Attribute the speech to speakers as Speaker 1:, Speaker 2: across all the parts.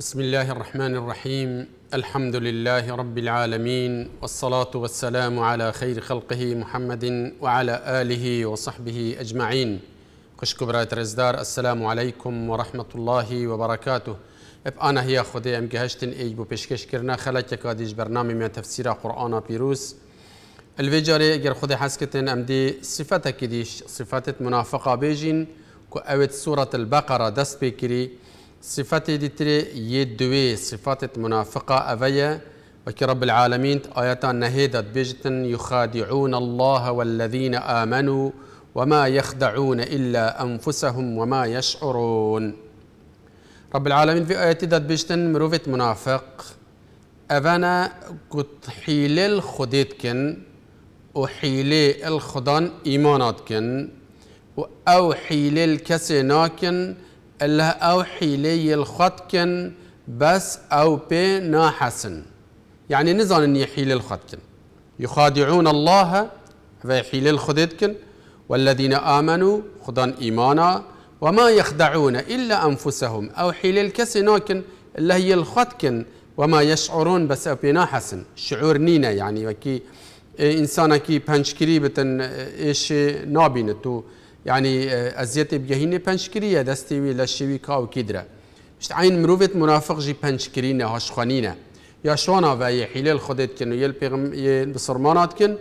Speaker 1: بسم الله الرحمن الرحيم الحمد لله رب العالمين والصلاة والسلام على خير خلقه محمد وعلى آله وصحبه أجمعين خشكو رزدار السلام عليكم ورحمة الله وبركاته اب انا هي خدي ام گهشتن ایج بو پیشکش کرنا خلک کادیج برنامه من تفسیر قرآن پیروز الویجاری اگر خود حسکتن ام دی صفت کدیش صفات منافقه بيجين که اوت سورة البقره دست بيكري صفتي ديتري يدوي صفات منافقة أفيا وكي رب العالمين آيات نهيدت بيجتن يخادعون الله والذين آمنوا وما يخدعون إلا أنفسهم وما يشعرون رب العالمين في آياتي دات بيجتن مروفة منافق أفانا قد حيل الخديتكن وحيل الخدان إيماناتكن وأو حيل الكسيناكن الله أوحي لي الخطكن بس أو بي ناحسن يعني نزان إن يحيل الخطكن يخادعون الله ويحيل الخدتكن والذين آمنوا خدا إيمانا وما يخدعون إلا أنفسهم أو حيل الكسناكن اللي هي الخطكن وما يشعرون بس أو بي ناحسن شعور نينا يعني وكي إنسانا كي بانشكري بتن إيش نابينتو تو یعنی ئەزیەتی اه، بگەهینێ پنجکریە دەستیوی كاو شێوی مش عين مروفة منافق جي پنجکرینە هەشخوانینە یا شوانا و حیلل خودت کن و یل پیغم بسرمانات کن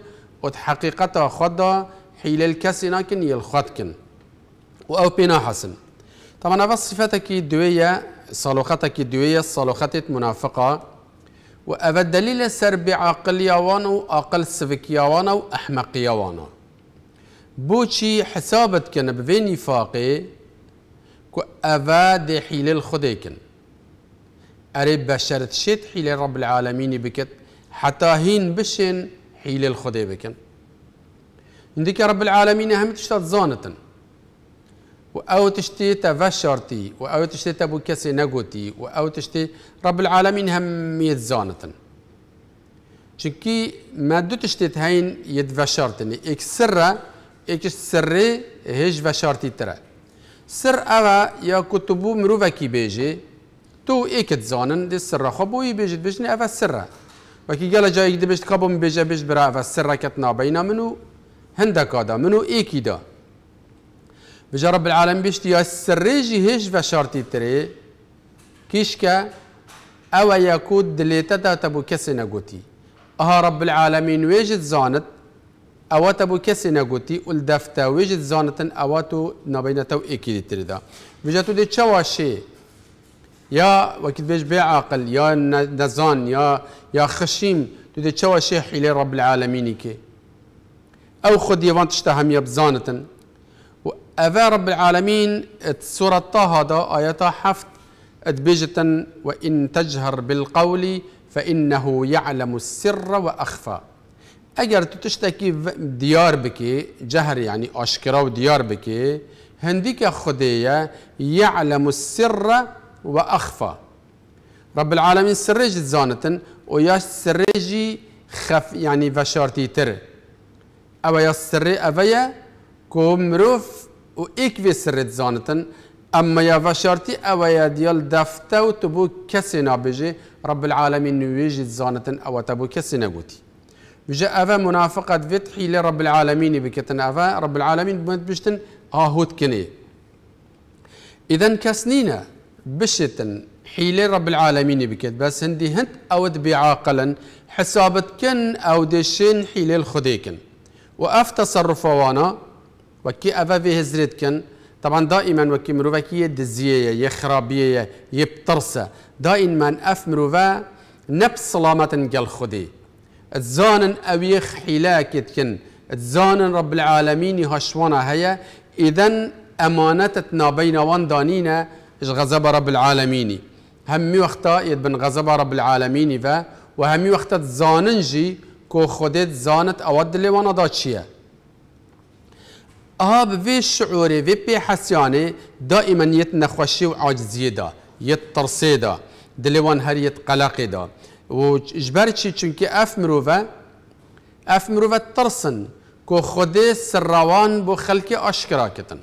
Speaker 1: و حقیقتا خدا حیلل کسی نکن يل خود کن و حسن طبعا بس صفاتك دوية صالوختك دوية صالوختة منافقة وأبا دليل سر بعقل يوانو وأقل سفك يوانو وأحمق يوانو بوچی حسابت کنه به وی نفاقه که اوه ده کن بشرت شد حيل رب العالمینی بکت حتی هین بشن حيل خوده بکن عندك رب العالمين هم تشتات زانتن وأو تشتي تفشرتي آو تشتي تبو كسي نقوتي آو تشتي رب العالمين هم يتزانتن شكي ما دو تشتي هين يتفشرتني اكسرة یکیش سره هج و شرطی تره سر آوا یا کتبو مروه کی بیجی تو یکت زانن دی سر خواب بوی بیجید بیجنی اوه سره کی گله جایی دی بیش کابو بیجه بیش برای اوه سره کت نابینا منو هندکادا منو ایکی دا بجا رب العالم بیجت یا سره جی هیچ و شرطی تره کیش که آوا یا کود دلیت داد تبو کسی نگویی. اها رب العالمین ویجت زانت اوات ابو کسی نگوتی ال دفته ویجت زانتن اواتو تو اکی دیتر دا ویجتو دی چواشی یا وقت بيج عاقل يا نزان يا يا خشيم دو تشوا شيء حيلي رب العالمين كي او خد يفان تشتهم و افا رب العالمين سورة طه دا آياتا حفت أدبجة وإن تجهر بالقول فإنه يعلم السر وأخفى اگر تو تشتکی دیار بکی جهر یعنی آشکرا و دیار بکی هندی که خدیه یعلم السر و اخفا رب العالمین سرج زانتن و یا سرجی خف یعنی وشارتی تر او یا سر اویا که مروف و ایک وی سر زانتن اما يا وشارتی او يا ديال دفتا تبو کسی نابجي رب العالمين نويجي زانتن او تبو کسی نگوتی بجا أفا منافقة فتحي لرب العالمين بكتن أفا رب العالمين بمت بشتن آهود كني إذا كسنينا بشتن حيلي رب العالمين بكت بس هندي هند أود بعاقلا حسابت كن أو دشين حيلي الخديكن وأف تصرف وانا وكي أفا في هزريت كن طبعا دائما وكي مروفا كي دزية يخرابية يبترسة دائما أف مروفا نفس سلامة جل خديه تزانن أويخ حلاك يتكن تزانن رب العالمين هشوانا هيا اذا امانتنا بين واندانينا اش غزب رب العالمين همي وقتا يدبن غزب رب العالمين فا وهمي وقتا تزاننجي كو خودت زانت اود اللي وانا داتشيه آب في شعوري في بي حسياني دائما يتنخوشي وعاجزية دا يترسي دا دلوان هر يتقلق دا و جبر چی اف مروفه اف مروفه ترسن کو خود سروان بو خلکی آشکرا کتن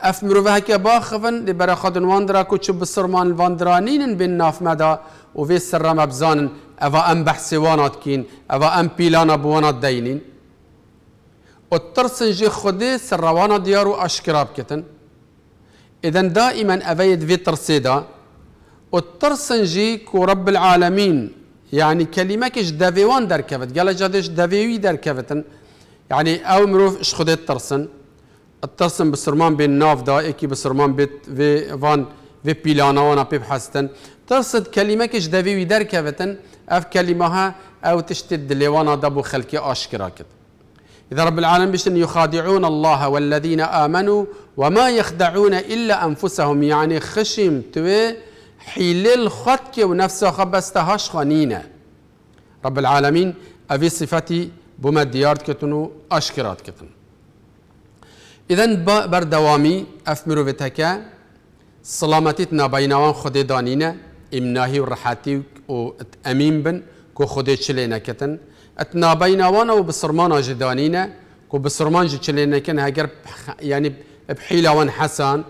Speaker 1: اف مروفه هکی باخفن لبرا خودن واندرا کو چو بسرمان واندرانینن بین ناف مدا و وی سرم افا ام بحثی وانات کین اوا ام بيلانا بوانات دینین و ترسن جی خود سروانا دیارو آشکرا بکتن إذا دائما افايد في ترسن والترسنجي كو رب العالمين يعني كش دافيوان در كفت قال جادش در كفتن يعني أو مروف إش خودێت ترسن الترسن بسرمان بێن ناافداەکی بسرمان بێت وان وێ پیلانەوەە پێ كلمة كش دافيوي در كفتن أف كلمة ها أو تشتد دليوانا دابو ئاشکرا أشكراكت إذا رب العالمين بيشن يخادعون الله والذين آمنوا وما يخدعون إلا أنفسهم يعني خشم توي حلل خطك ونفسه و نفس رب العالمين أبي صفتي بما ديارت كتنو أشكرات كتن کتن اذن بر دوامی اف مروف تکه سلامتیت نابینوان خود دانینه امناهی و بن كو خود چلی كتن اتنا بينوان أو بسرمان آجدانینه كو بسرمان جی كن نکن يعني بحيلة وان حسن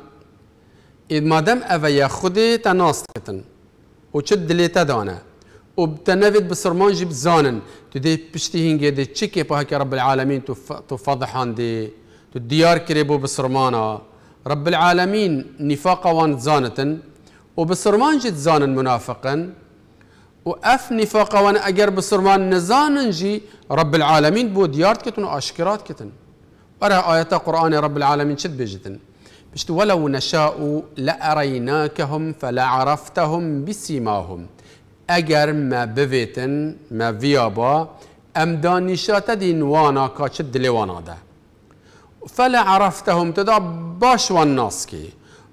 Speaker 1: إذ مادام أفيا خدي تناسقتن وشد دليتا دانا وبتنفذ بسرمان جيب زانن تدي بشتي هنجي دي تشيكي بهاك رب العالمين تفضحان دي تديار كريبو بسرمانا رب العالمين نفاقا وان زانتن وبسرمان جيت زانن منافقا واف نفاقا وان اجر بسرمان نزانن جي رب العالمين بو ديارت كتن واشكرات كتن ارى آيات قرآن رب العالمين شد بيجتن بشت ولو نشاء لأريناكهم فلعرفتهم بسيماهم اگر ما بفيتن ما فيابا ام دانیشات دين وانا كاتشد دلی ده فلعرفتهم تدا باش والناسكي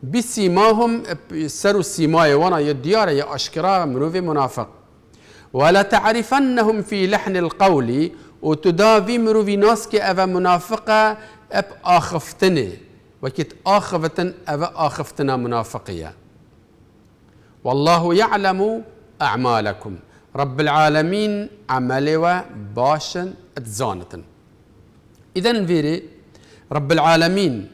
Speaker 1: بسيماهم کی بی وانا يديار يا اشكرا منو في منافق ولا تعرفنهم في لحن القول وتدا في مروي ناس كي أفا منافقة أب آخفتني وكت آخفة أو آخفتنا منافقية والله يعلم أعمالكم رب العالمين عمل باشا اتزانة إذا فيري رب العالمين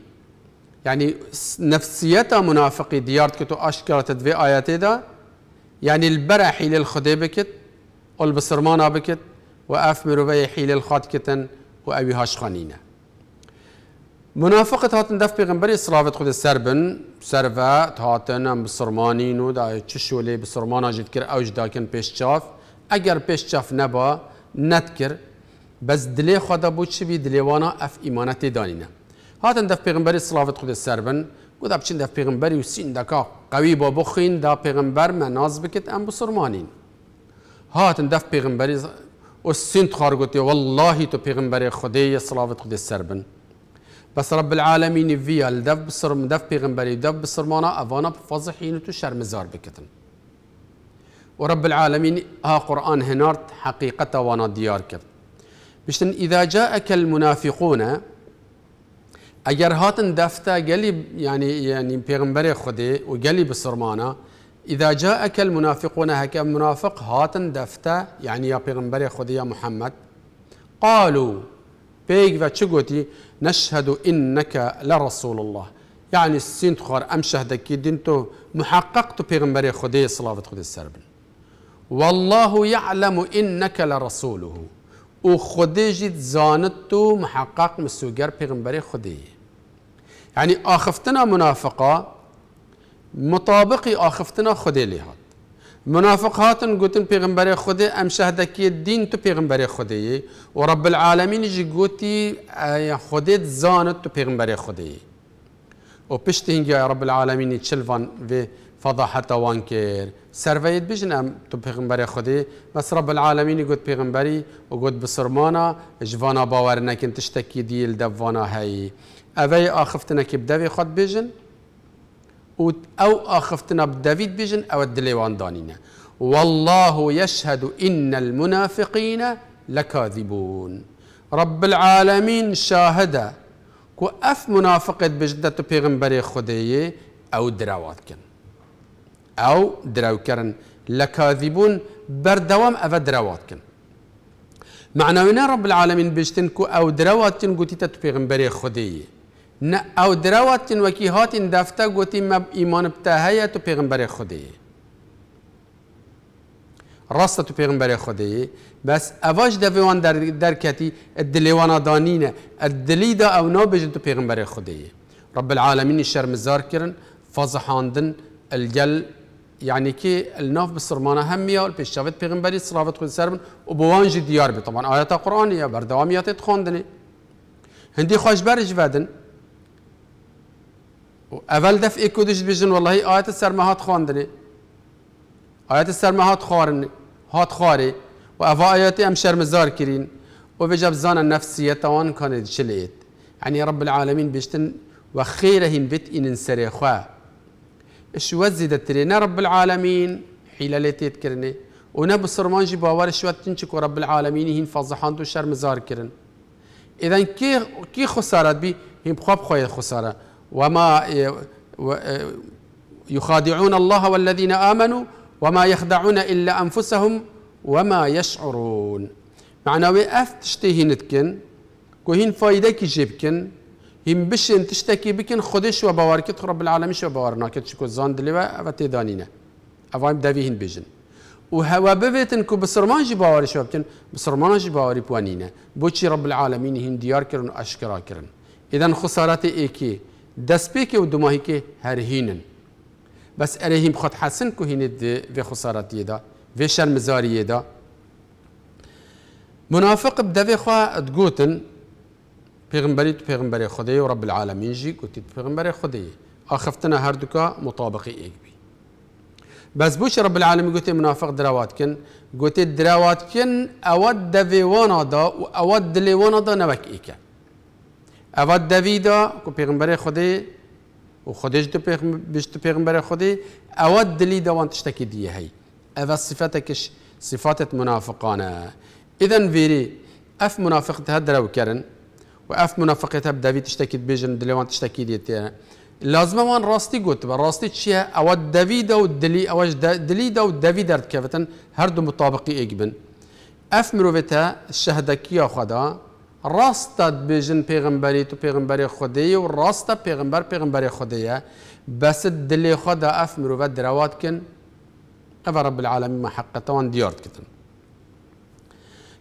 Speaker 1: يعني نفسيتا منافقي ديارت كتو أشكرت في آياتي دا يعني البرحي للخدي بكت والبصرمانا بكت وأفمر بيحي حيل وأبي هاش منافق تاتن دف پیغمبری صلوات خود سر بن سروت هاتن هم بسرمانی نو دا چشولی بسرمان آجید کر اوج داکن پیش چاف اگر پیش چاف نبا نت کر بس دلی خدا بود چی بی وانا اف ایمانت دانینا هاتن دف پیغمبری اسرافت خود سر بن و دا بچین دف پیغمبری و سین دکا قوی با بخین دا پیغمبر مناز بکت ام بسرمانین هاتن دف پیغمبری و سین تخارگوتی والله تو پیغمبری خودی صلوات خود سر بن بس رب العالمين فيا لدف بصر مدف بيغنبري دف بصر مانا اوانا بفضحين تو شرمزار بکتن و رب العالمین ها قرآن هنارت حقیقت وانا ديار كت بشتن اذا جاءك المنافقون اگر هاتن دفتا قلي يعني يعني بيغنبري خدي وقلي بسرمانا اذا جاءك المنافقون هكا منافق هاتن دفتا يعني يا بيغنبري خدي يا محمد قالوا بيج فاتشوغوتي نشهد انك لرسول الله يعني السين تخار ام شهدك دينتو محقق تو خدي صلاه خدي خدای والله يعلم انك لرسوله او خدای جيت زانت تو محقق مسوغر بيغمبري خدي يعني آخفتنا منافقة مطابق آخفتنا خدي لهات منافق هاتن قوتن پیغمبر خدا ام شهدکی الدين تو پیغمبر خدایی ورب العالمين جي قوتي گوتی خودت زانت تو پیغمبر خدایی و پشت يا رب العالمين چلوان و فضاحت وان کر بجن ام تو پیغمبر خودی بس رب العالمين قوت پیغمبری و گوت بسرمانا جوانا باور نکن تشتکی دیل دوانا هایی اوی آخفتنکی بدوی خود بجن أو آخفتنا بدافيد بيجن أو الدليوان دانينا والله يشهد إن المنافقين لكاذبون رب العالمين شاهد كو أف منافقت بجدة بيغمبري خديه أو دراوات كن أو دراو كرن لكاذبون بردوام اف دراوات كن رب العالمين بجتن كو أو دراوات كن قوتي تتو خديه نه او دروات چن وکی این دفته گوتی مب ایمان بتاهیه تو پیغمبر خودی راست تو پیغمبر خودی بس اواج دویوان در درکتی الدلیوانا دانینه دلی دا او نو بجن تو پیغمبر خودی رب العالمین شرمزار کرن فضحاندن الجل يعني كي الناف بسرمانة همية والبيشافت بيغنبري صرافت خود سرمن وبوانجي ديار بي طبعا آيات قرآنية بردواميات تخوندني هندي خوش بارج فادن اول دفعه إيه کدش بیشن والله ای آیت سرما هات خواندنه آیت سرما هات خوارن هات خواره و اوا آیات ام شرمزار کرین و بجاب زان النفسیه توان کند شلیت يعني رب العالمين بيشتن وخيرهم بيت إن سريخوا شو زيد ترينا رب العالمين حيلة تذكرني ونبو سرمانجي باور شو تنشك رب العالمين هين فضحان تو شرم زار كرن إذا كي كي خسارة بي هم خواب خويا خسارة وما آه، يخادعون الله والذين امنوا وما يخدعون الا انفسهم وما يشعرون معنى اف تشتهي نتكن كوهين فايده كي جيبكن هم بشن تشتكي بكن خدش وبواركت رب العالمين شو بوارناكت كتشكو زان دلوا وتدانينا افايم دافيهن بيجن وهوا ببيتن كو بسرمان جي بواري شو بكن بسرمان جي بواري بوانينا بوشي رب العالمين هن ديار كرن اشكرا كرن اذا خسارات ايكي دسبيكي ودماهيكي هرهينن بس أرهيم خط حسن كهيني دي في خسارات يدا في شرمزار يدا منافق بدا في خواه تقوتن پیغمبری تو پیغمبری خدای و رب العالمین جی گوتی تو پیغمبری خدای آخفتنا هر دکا مطابقی ایگ بی بس بوش رب العالمین گوتی منافق دراوات کن گوتی دراوات کن اود دویوانا دا و اود دلیوانا دا نوک ایکن اوا دویدا کو پیغمبر خدا و خودش دو پیغمبر دو پیغمبر خدا اوا دلی دا وان تشتکی دیه هی اوا کش صفات منافقانه اذا ویری اف منافق ته درو کرن منافقتها دراو كرن واف منافقتها بدافي تشتكي بيجن دلوان تشتكي ديتي لازم وان راستی گوت راستي قلت راستي تشيها او دافيد او دلي او دلي او دافيد درد كافتن هردو مطابقي اجبن اف مروته شهدکی خدا راستت بجن پیغمبری تو پیغمبری خودی و ڕاستە پێغمبەر پێغمبەری خودەیە بەست دلێ خۆدا ئەف دروات کن اف رب العالمی مەحقەتەوان دیاردکردن.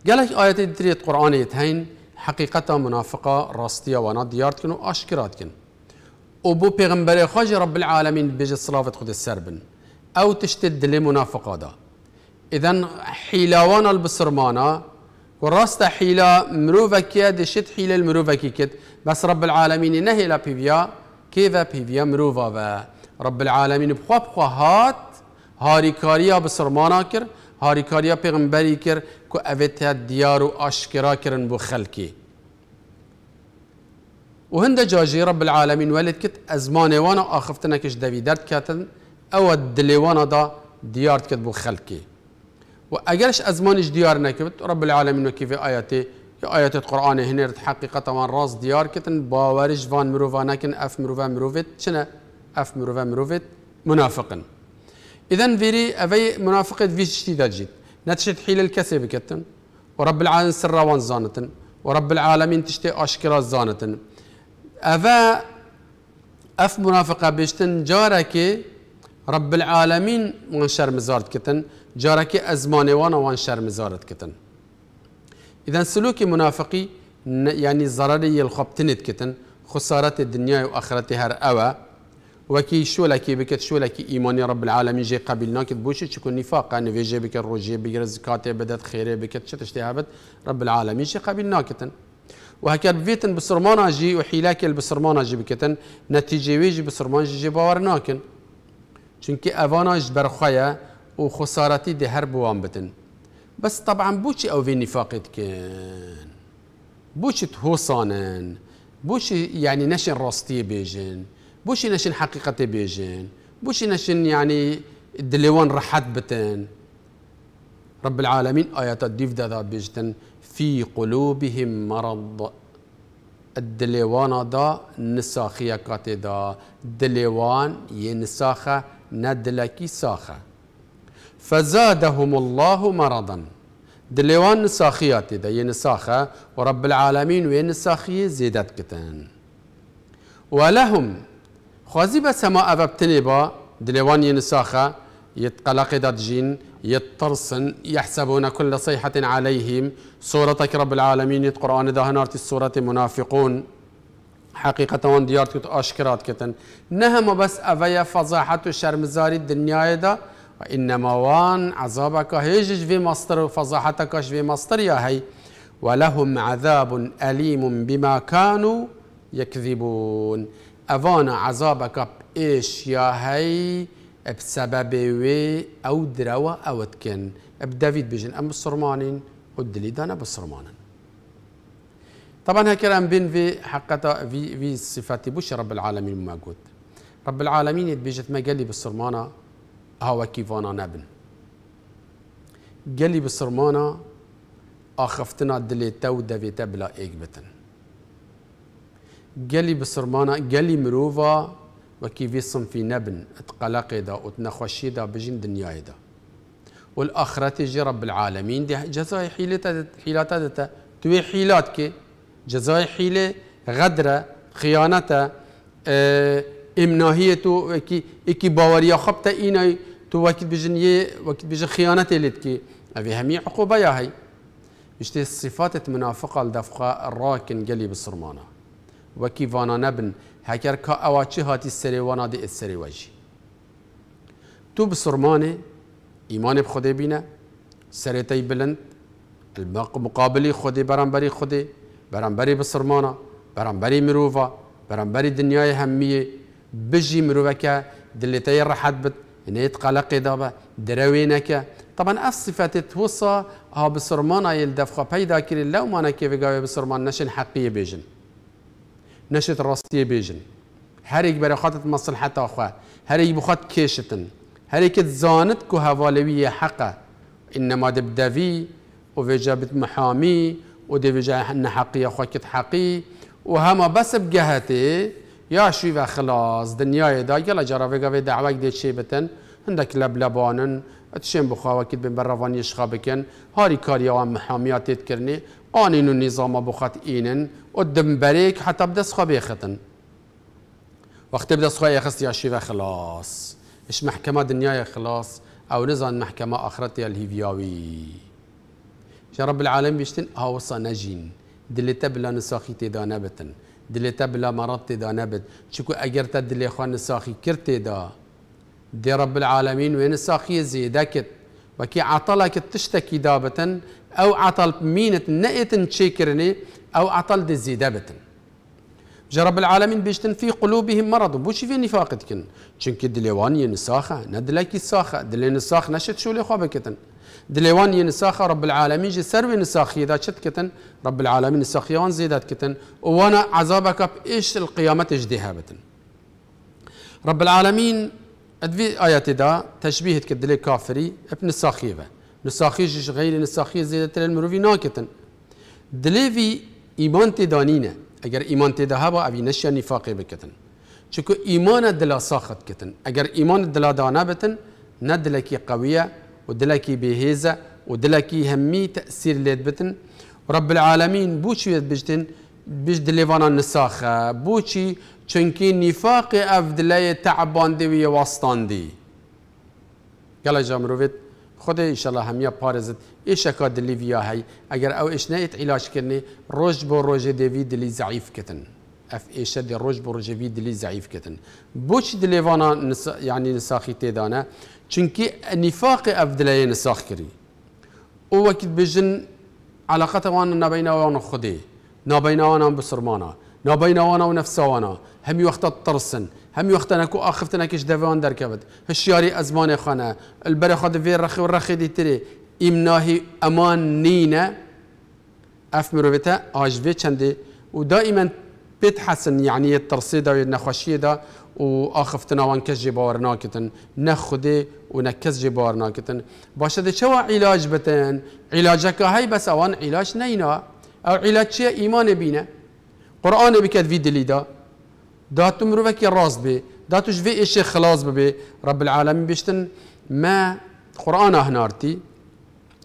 Speaker 1: گەلێک ئاەتی درێت قورآانێت هەین حقیقەتە منافقا ڕاستیە وانا دیاردکن و کن و بو پیغمبری خۆژی رب العالمین بێژە صلافت خود سەر بن. تشتد دلی دلێ دا إذن حیلاوانە بسرمانە، وراست حيلة حیلا مروفکیه دشت حيلة المروفکی کد بس رب العالمين نهي لا پیویا كيفا پیویا مروفا با رب العالمين بخوا بخوا هات هاریکاریا بسرمانا كر هاري كاريا کر كر كو أفتا ديارو أشكرا كرن بو خلکی وهند جاجي رب العالمين ولد كت أزمان وانا آخفتنا كش دافي درد كاتن أو الدلي وانا دا ديارت كت بو و اگرش ازمانش دیار نکبت رب العالمین و کیف آیاتی آیات قرآن هنر حقیقتا من راز دیار کتن باورش وان مروفا نکن اف مروفا مروفت چنه اف مروفا مروفت منافقن اذا ویری اوی منافقت فيش شتي جيت نتشت حيل بکتن و ورب العالمين سر روان زانتن ورب العالمين تشتي اشكرا زانتن اوا اف منافقه بيشتن که رب العالمين منشر مزارت كتن جارکی از مانوان وان شرمزارت کتن اذا سلوک منافقی یعنی ضرری الخبتنت کتن خسارت دنیا و آخرت هر اوه وكي شو لكي بكت شو لكي إيماني رب العالمين جي قبل ناكت بوشي تكون نفاقا نفيجي بك الروجي بك رزقاتي بدات خيري بكت هابت رب العالمين جي قبل ناكتن وهكذا بفيتن بسرمانا جي وحيلاك البسرمان جي بكتن نتيجي ويجي بسرمان جي, جي باور ناكن چونكي اوانا و دي هر بوان بتن بس طبعا بوشي او في نفاقت كان بوشي تهوصانن بوشي يعني نشن راستي بيجن بوشي نشن حقيقة بيجن بوشي نشن يعني دليوان رحت بتن رب العالمين آيات الديف دا بيجتن في قلوبهم مرض الدليوان دا نساخية كاتي دا دليوان ينساخة ندلكي ساخه فزادهم الله مرضا دليوان نساخيات ده ينساخة ورب العالمين وين نساخي زيدت كتن ولهم خوازي بس ما أببتني با دلوان ينساخة يتقلق دجين يترسن يحسبون كل صيحة عليهم سورتك رب العالمين يتقرآن ده نارت السورة منافقون حقيقة وان ديارت أشكرات كتن نهم بس أفيا فضاحة شرمزاري الدنيا ده وإنما وان عذابك هيجج في مصر وفضحتك في مصر يا هي ولهم عذاب أليم بما كانوا يكذبون أفان عذابك إيش يا هي بسبب وي أو دروا أو تكن بدافيد بيجن أم بالصرمانين ودلي دانا بالصرمانين طبعا هكرا بين في حقتا في في صفاتي بوش رب العالمين موجود رب العالمين بيجت ما قال لي بالصرمانه هاوکی وانا نبن جلي بسرمانا آخفتنا دلي تو دویتا بلا ایک بتن گلی بسرمانا جلي مروفا وكيفي صنفي نبن اتقلقي دا وتنخوشي دا بجن دنياي دا والآخرة جي رب العالمين دي جزاي حيلتا حيلتا دا توي حيلات كي جزاي حيلة غدرة خيانتا اه امناهيتو اكي اكي باوريا خبتا ايناي تو وقت بيجن يه وقت بيجن خيانته لتكي أبي همي عقوبة يا هي مشتي صفات منافقة لدفقة الراكن قلي بالصرمانة وكي فانا نبن هكر كا أواتشي هاتي السري وانا دي السري واجي تو بالصرمانة إيمان بخدي بينا سريتي بلند المقابلي خدي برانبري خدي برانبري بالصرمانة برانبري مروفا برانبري دنياي همية بجي مروفا دلتي رحت بت نيت قلق دابا دروينك طبعا الصفات توصى ها آه بسرمان ايل دفخا پیدا کرن لو مانا كيف گاوي بسرمان نشن حقية بيجن نشت راستية بيجن هر ایک برای خاطت مصلحت آخوا هر ایک بخواد كيشتن هر ایک زانت که هوالوی حقه انما دبدوی و ویجا محامي محامی و دی ویجا نحقی آخوا کت حقی و بس بگهته یا شوی و خلاص دنیای دا گلا جراوگا و دعوک دی چی بتن هندك لبلبانن اتشين بخوا وكيد بين برافان يشخا بكن هاري كاريا ومحاميات تكرني قانون النظام بخط اينن قدم بريك حتى بدا سخا بيختن وقت بدا سخا يخص يا شيفا خلاص اش محكمة دنيا خلاص او نزان محكمة اخرتي الهيفياوي يا رب العالمين بيشتن هاوصا آه نجين دلتا بلا نساخي تيدا نبتن دلی تا مرت دا نبد چکو اگر تا دلی خوان ساخی کرت دا دي رب العالمين وين الساخية زيدا كت وكي عطلك تشتكي بتن أو عطل مينة نئت تشيكرني أو عطل دی زیده بتن جرب العالمين بيشتن في قلوبهم مرض بوش في نفاقتكن چنك دليواني ينساخة ندلكي الساخة دلين نساخ نشت شو لي خوابكتن دليوان ينساخ رب العالمين جسر ينساخ إذا شت كتن رب العالمين نساخ يوان زيدات كتن وانا عذابك بإيش القيامة جديها بتن رب العالمين أدفي آيات دا تشبيه كدلي كافري ابن الساخيفة نساخي جش غير نساخي زيدة المروفي ناكتن دلي في إيمان تدانينه اگر ایمان تیده هبا اوی نشیا نفاقی بکتن چکو ایمان دلا ساخت کتن اگر ایمان دلا دانا بتن ندلکی قویه ودلكي بهيزة ودلكي همي تأثير ليد بتن رب العالمين بوشي ويد بجتن بجد دليفانا نساخة بوشي چونكي نفاقي أفدلاي تعبان دي ويواستان دي قال جامروفيت خود ان شاء الله همیا پارزت أكاد اکا دلیویا هی اگر او إيش نیت علاج کنی روش بو روش دیوی دلی ضعیف کتن اف ایش دی روش بو روش دیوی دلی ضعیف کتن بوچ دلیوانا نس... یعنی يعني نساخی تیدانه چونکی نفاق افدلین ساخ کری او وقت بجن علاقت وان نبین وان خودی نبین وان بسرمانا نبین وان و نفس هم همی وقت ترسن همی وقت نکو آخفت نکش دوان در کبد هشیاری ازمان خانه البر خود ویر رخی و رخی دیتری امناهی امان نینه اف مروفتا آجوه چنده و دائما بتحسن يعني الترصيدة والنخشية ده و آخفتنا وان کس جی باور ناکتن نه خودی و نه کس جی باور ناکتن باشه ده چوا علاج بتن علاج که های بس اوان علاج نه اینا او علاج چه ایمان بینه قرآن بکد وی دلی دا داتم رو مروکی راز بی داتوش وی ایشه خلاص ببی رب العالمین بیشتن ما قرآن هنارتی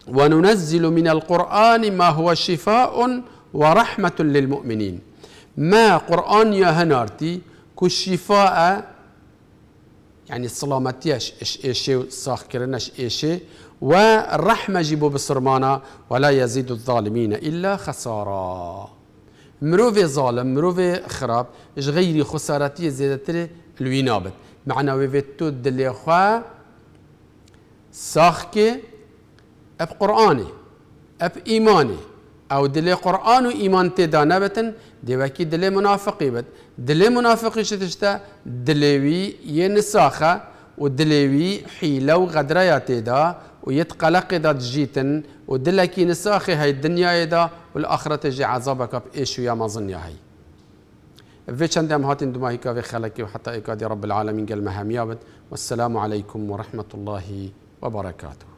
Speaker 1: وننزل من القرآن ما هو شفاء ورحمة للمؤمنين ما قرآن يا هنارتي كشفاء يعني سلامتيش اش ايشي صاخ كرنش ايشي والرحمة جيبو بسرمانا ولا يزيد الظالمين إلا خسارة مروف ظالم مروف خراب اش غيري خسارتي زيادتري الوينابت معنى ويفتو دلي خوا صاخك اب قرآني اب إيماني او دل قرآن و ایمان دانه بتن دیوکی دل منافقی بد دل منافقی شتشتا دلوی یه نساخه و دلوی حیله و غدره دا و يتقلق دا دلکی نساخه نساخي دنیای الدنيا يدا الاخره تجي عذابه کب ایشو یا ظن های في شندم هاتن دماء في خلقي وحتى إيكادي رب العالمين قال مهاميابد والسلام عليكم ورحمة الله وبركاته